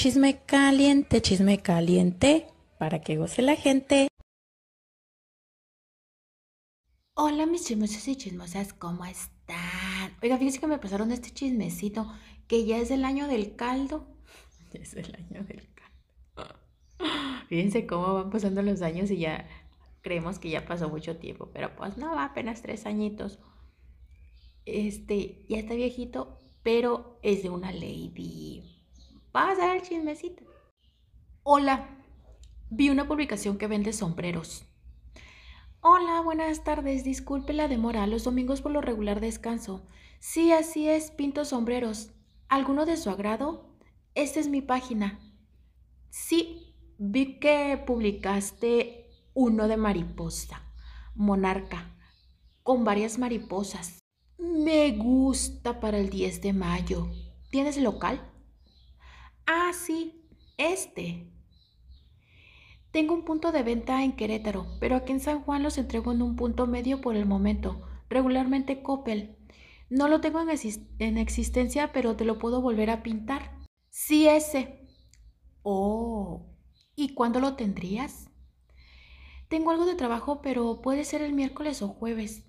Chisme caliente, chisme caliente, para que goce la gente. Hola mis chismosos y chismosas, ¿cómo están? Oiga, fíjense que me pasaron este chismecito, que ya es el año del caldo. es el año del caldo. Fíjense cómo van pasando los años y ya creemos que ya pasó mucho tiempo, pero pues no, apenas tres añitos. Este, ya está viejito, pero es de una lady pasa el chismecito. Hola, vi una publicación que vende sombreros. Hola, buenas tardes. Disculpe la demora. Los domingos por lo regular descanso. Sí, así es, pinto sombreros. ¿Alguno de su agrado? Esta es mi página. Sí, vi que publicaste uno de mariposa, monarca, con varias mariposas. Me gusta para el 10 de mayo. ¿Tienes local? Ah, sí, este. Tengo un punto de venta en Querétaro, pero aquí en San Juan los entrego en un punto medio por el momento, regularmente Coppel. No lo tengo en, existencia, pero te lo puedo volver a pintar. Sí, ese. Oh, ¿y cuándo lo tendrías? Tengo algo de trabajo, pero puede ser el miércoles o jueves.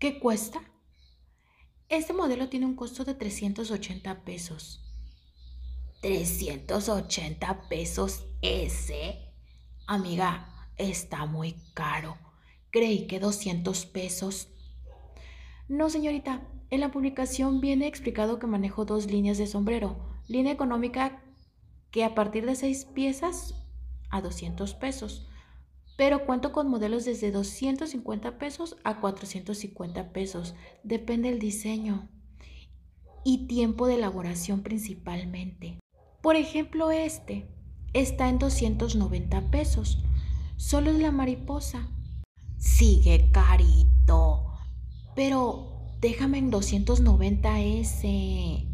¿Qué cuesta? Este modelo tiene un costo de 380 pesos. 380 pesos ese. Amiga, está muy caro. Creí que 200 pesos. No, señorita. En la publicación viene explicado que manejo dos líneas de sombrero. Línea económica que a partir de seis piezas a 200 pesos. Pero cuento con modelos desde 250 pesos a 450 pesos. Depende del diseño y tiempo de elaboración principalmente. Por ejemplo, este está en 290 pesos. Solo es la mariposa. Sigue carito. Pero déjame en 290 ese.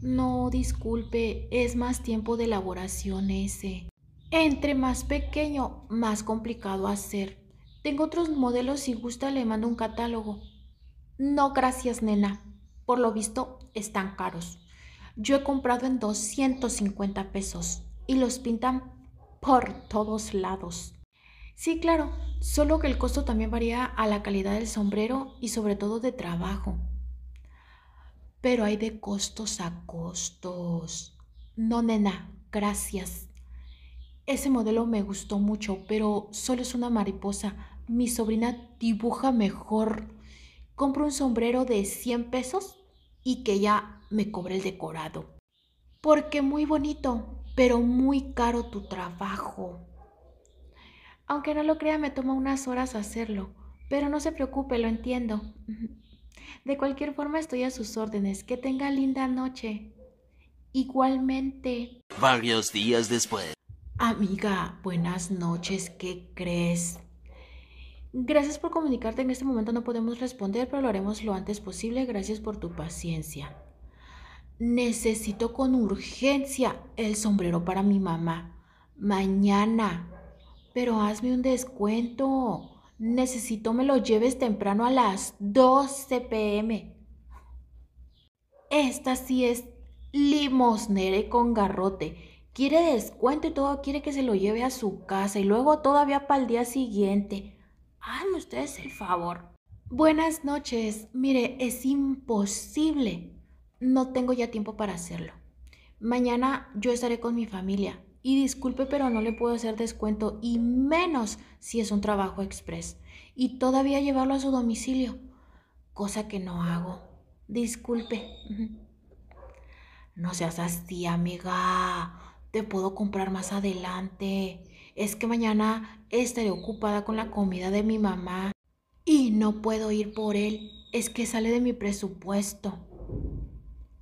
No, disculpe, es más tiempo de elaboración ese. Entre más pequeño, más complicado hacer. Tengo otros modelos, si gusta le mando un catálogo. No, gracias, nena. Por lo visto, están caros. Yo he comprado en 250 pesos y los pintan por todos lados. Sí, claro, solo que el costo también varía a la calidad del sombrero y sobre todo de trabajo. Pero hay de costos a costos. No, nena, gracias. Ese modelo me gustó mucho, pero solo es una mariposa. Mi sobrina dibuja mejor. Compro un sombrero de 100 pesos y que ya me cobra el decorado. Porque muy bonito, pero muy caro tu trabajo. Aunque no lo crea, me toma unas horas hacerlo, pero no se preocupe, lo entiendo. De cualquier forma, estoy a sus órdenes. Que tenga linda noche. Igualmente. Varios días después. Amiga, buenas noches, ¿qué crees? Gracias por comunicarte, en este momento no podemos responder, pero lo haremos lo antes posible. Gracias por tu paciencia. Necesito con urgencia el sombrero para mi mamá. Mañana. Pero hazme un descuento. Necesito me lo lleves temprano a las 12 pm. Esta sí es limosnere con garrote. Quiere descuento y todo quiere que se lo lleve a su casa y luego todavía para el día siguiente. Háganme ustedes el favor. Buenas noches. Mire, es imposible no tengo ya tiempo para hacerlo. Mañana yo estaré con mi familia y disculpe, pero no le puedo hacer descuento y menos si es un trabajo express y todavía llevarlo a su domicilio, cosa que no hago. Disculpe. No seas así, amiga. Te puedo comprar más adelante. Es que mañana estaré ocupada con la comida de mi mamá y no puedo ir por él. Es que sale de mi presupuesto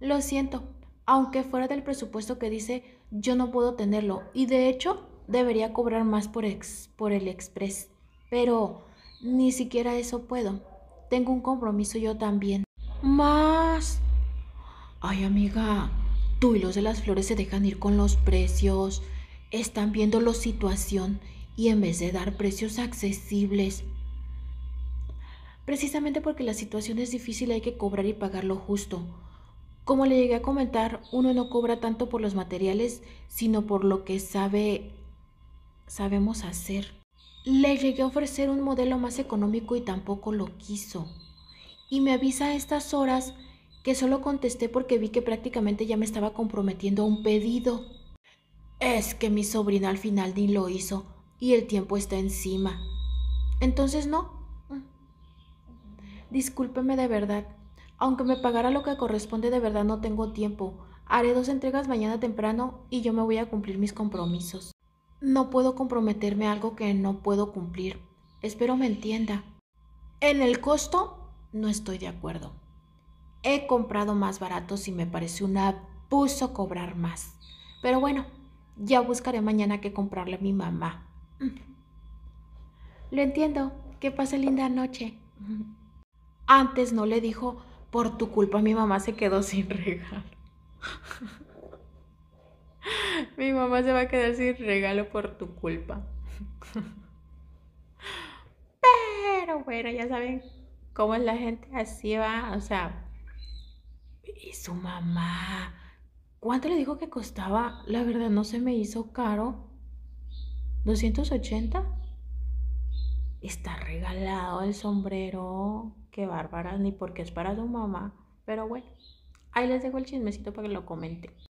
lo siento, aunque fuera del presupuesto que dice, yo no puedo tenerlo. Y de hecho, debería cobrar más por, ex, por el express. Pero ni siquiera eso puedo. Tengo un compromiso yo también. Más. Ay, amiga, tú y los de las flores se dejan ir con los precios. Están viendo la situación y en vez de dar precios accesibles. Precisamente porque la situación es difícil hay que cobrar y pagar lo justo. Como le llegué a comentar, uno no cobra tanto por los materiales, sino por lo que sabe sabemos hacer. Le llegué a ofrecer un modelo más económico y tampoco lo quiso. Y me avisa a estas horas que solo contesté porque vi que prácticamente ya me estaba comprometiendo a un pedido. Es que mi sobrina al final ni lo hizo y el tiempo está encima. Entonces no. Discúlpeme de verdad. Aunque me pagara lo que corresponde, de verdad no tengo tiempo. Haré dos entregas mañana temprano y yo me voy a cumplir mis compromisos. No puedo comprometerme a algo que no puedo cumplir. Espero me entienda. En el costo no estoy de acuerdo. He comprado más barato y me parece un abuso cobrar más. Pero bueno, ya buscaré mañana qué comprarle a mi mamá. Lo entiendo. Que pase linda noche. Antes no le dijo por tu culpa mi mamá se quedó sin regalo. mi mamá se va a quedar sin regalo por tu culpa. Pero bueno, ya saben cómo es la gente así va, o sea, y su mamá. ¿Cuánto le dijo que costaba? La verdad no se me hizo caro. ¿280? está regalado el sombrero. Qué bárbara, ni porque es para su mamá. Pero bueno, ahí les dejo el chismecito para que lo comenten.